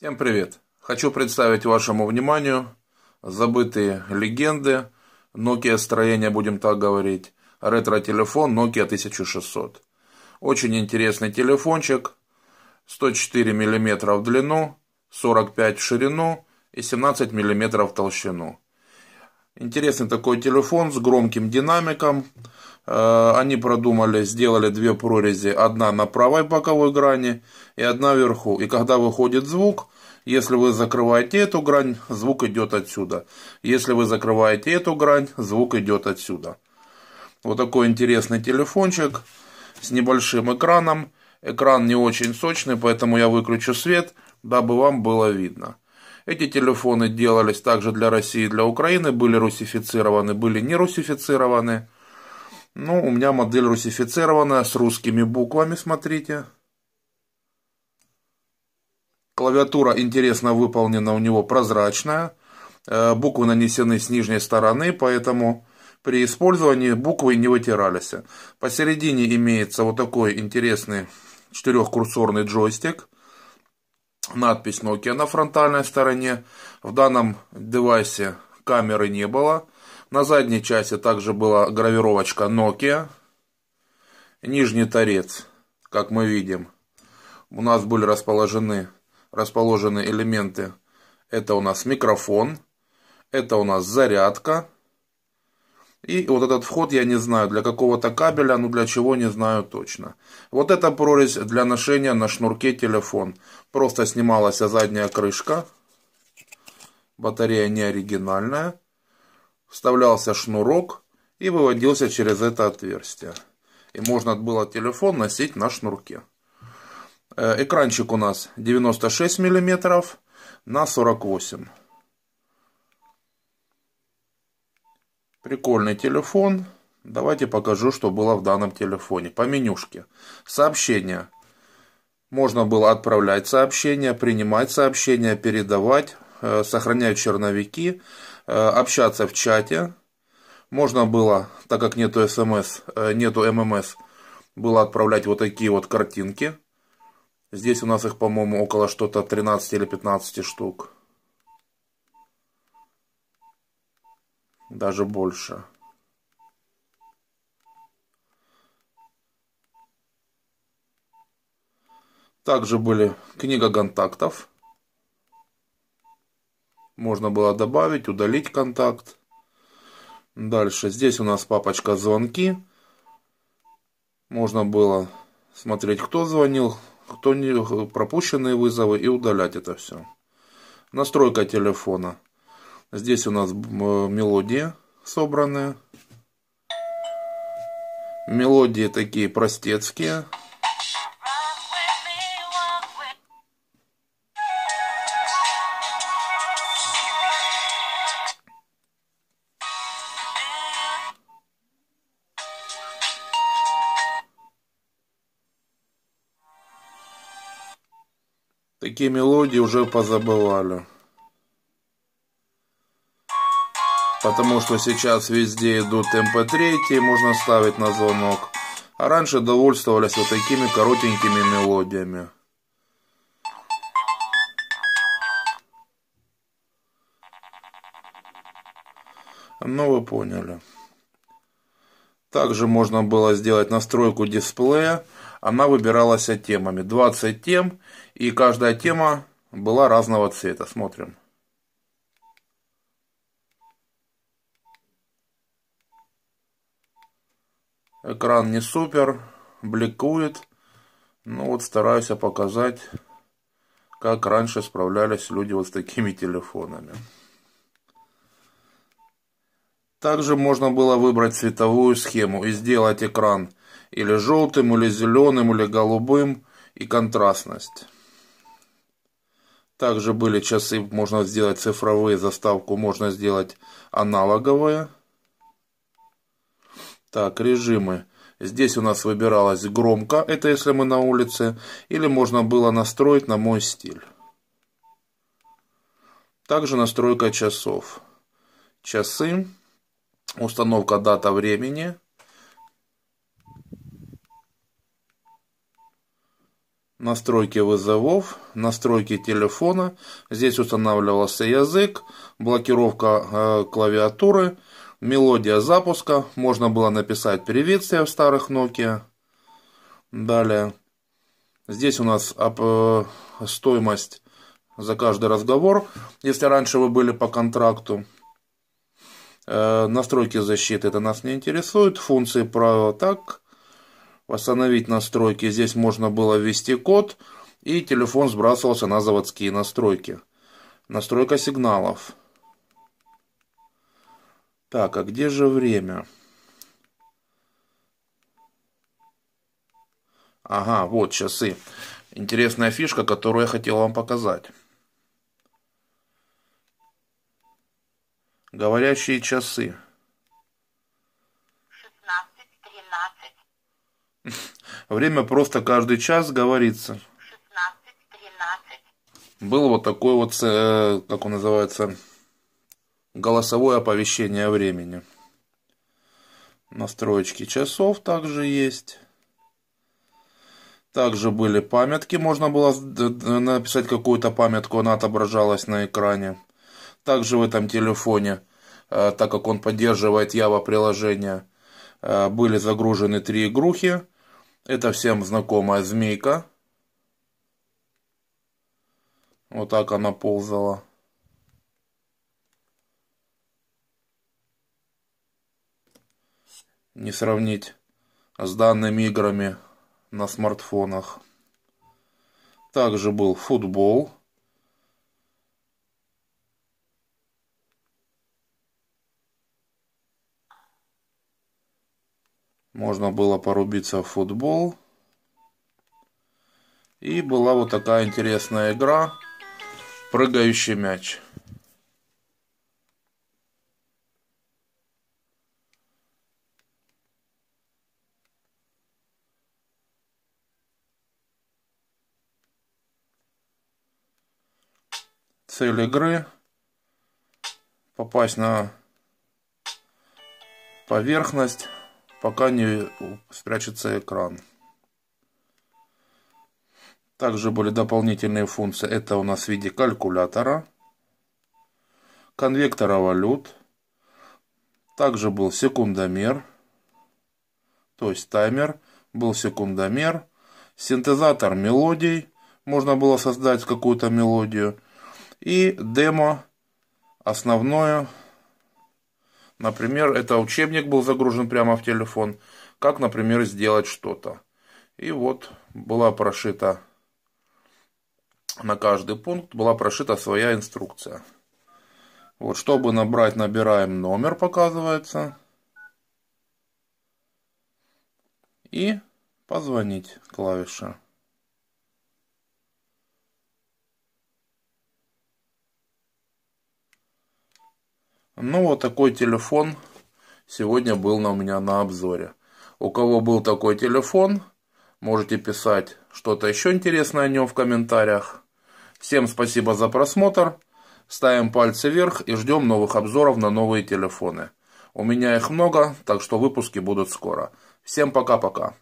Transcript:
Всем привет! Хочу представить вашему вниманию забытые легенды Nokia строения, будем так говорить, ретро-телефон Nokia 1600. Очень интересный телефончик, 104 мм в длину, 45 в ширину и 17 мм в толщину. Интересный такой телефон с громким динамиком. Э, они продумали, сделали две прорези, одна на правой боковой грани и одна вверху. И когда выходит звук, если вы закрываете эту грань, звук идет отсюда. Если вы закрываете эту грань, звук идет отсюда. Вот такой интересный телефончик с небольшим экраном. Экран не очень сочный, поэтому я выключу свет, дабы вам было видно. Эти телефоны делались также для России и для Украины, были русифицированы, были не русифицированы. Ну, у меня модель русифицированная, с русскими буквами, смотрите. Клавиатура интересно выполнена, у него прозрачная. Э, буквы нанесены с нижней стороны, поэтому при использовании буквы не вытирались. Посередине имеется вот такой интересный четырехкурсорный джойстик – надпись Nokia на фронтальной стороне. В данном девайсе камеры не было. На задней части также была гравировочка Nokia. Нижний торец, как мы видим, у нас были расположены, расположены элементы. Это у нас микрофон, это у нас зарядка, и вот этот вход я не знаю, для какого-то кабеля, ну для чего не знаю точно. Вот эта прорезь для ношения на шнурке телефон. Просто снималась задняя крышка. Батарея не оригинальная. Вставлялся шнурок и выводился через это отверстие. И можно было телефон носить на шнурке. Э, экранчик у нас 96 мм на 48 Прикольный телефон. Давайте покажу, что было в данном телефоне. По менюшке. Сообщения. Можно было отправлять сообщения, принимать сообщения, передавать, э, сохранять черновики, э, общаться в чате. Можно было, так как нету смс, эм э, нету ммс, эм эм было отправлять вот такие вот картинки. Здесь у нас их, по-моему, около что-то 13 или 15 штук. даже больше. Также были книга контактов. Можно было добавить, удалить контакт. Дальше здесь у нас папочка звонки. Можно было смотреть, кто звонил, кто не пропущенные вызовы и удалять это все. Настройка телефона. Здесь у нас э, мелодии собраны. Мелодии такие простецкие. Такие мелодии уже позабывали. потому что сейчас везде идут МП-3, можно ставить на звонок, а раньше довольствовались вот такими коротенькими мелодиями. Ну, вы поняли. Также можно было сделать настройку дисплея. Она выбиралась темами. 20 тем, и каждая тема была разного цвета. Смотрим. Экран не супер, бликует. Ну вот стараюсь показать, как раньше справлялись люди вот с такими телефонами. Также можно было выбрать цветовую схему и сделать экран или желтым, или зеленым, или голубым и контрастность. Также были часы, можно сделать цифровые, заставку можно сделать аналоговые. Так, режимы. Здесь у нас выбиралось громко, это если мы на улице, или можно было настроить на мой стиль. Также настройка часов. Часы, установка дата времени. Настройки вызовов, настройки телефона. Здесь устанавливался язык, блокировка э, клавиатуры Мелодия запуска. Можно было написать приветствие в старых Nokia. Далее. Здесь у нас э, стоимость за каждый разговор, если раньше вы были по контракту. Э, настройки защиты это нас не интересует. Функции правила так. Восстановить настройки. Здесь можно было ввести код. И телефон сбрасывался на заводские настройки. Настройка сигналов. Так, а где же время? Ага, вот часы. Интересная фишка, которую я хотел вам показать. Говорящие часы. 16.13. Время просто каждый час говорится. 16.13. Был вот такой вот, э, как он называется, голосовое оповещение о времени. Настроечки часов также есть. Также были памятки, можно было написать какую-то памятку, она отображалась на экране. Также в этом телефоне, э, так как он поддерживает Java приложение, э, были загружены три игрухи. Это всем знакомая змейка. Вот так она ползала. не сравнить с данными играми на смартфонах. Также был футбол. Можно было порубиться в футбол. И была вот такая интересная игра. Прыгающий мяч. Цель игры – попасть на поверхность, пока не спрячется экран. Также были дополнительные функции. Это у нас в виде калькулятора, конвектора валют. Также был секундомер, то есть таймер. Был секундомер, синтезатор мелодий. Можно было создать какую-то мелодию. И демо основное, например, это учебник был загружен прямо в телефон, как, например, сделать что-то. И вот была прошита на каждый пункт была прошита своя инструкция. Вот, чтобы набрать, набираем номер, показывается. И позвонить клавиша. Ну, вот такой телефон сегодня был на у меня на обзоре. У кого был такой телефон, можете писать что-то еще интересное о нем в комментариях. Всем спасибо за просмотр. Ставим пальцы вверх и ждем новых обзоров на новые телефоны. У меня их много, так что выпуски будут скоро. Всем пока-пока.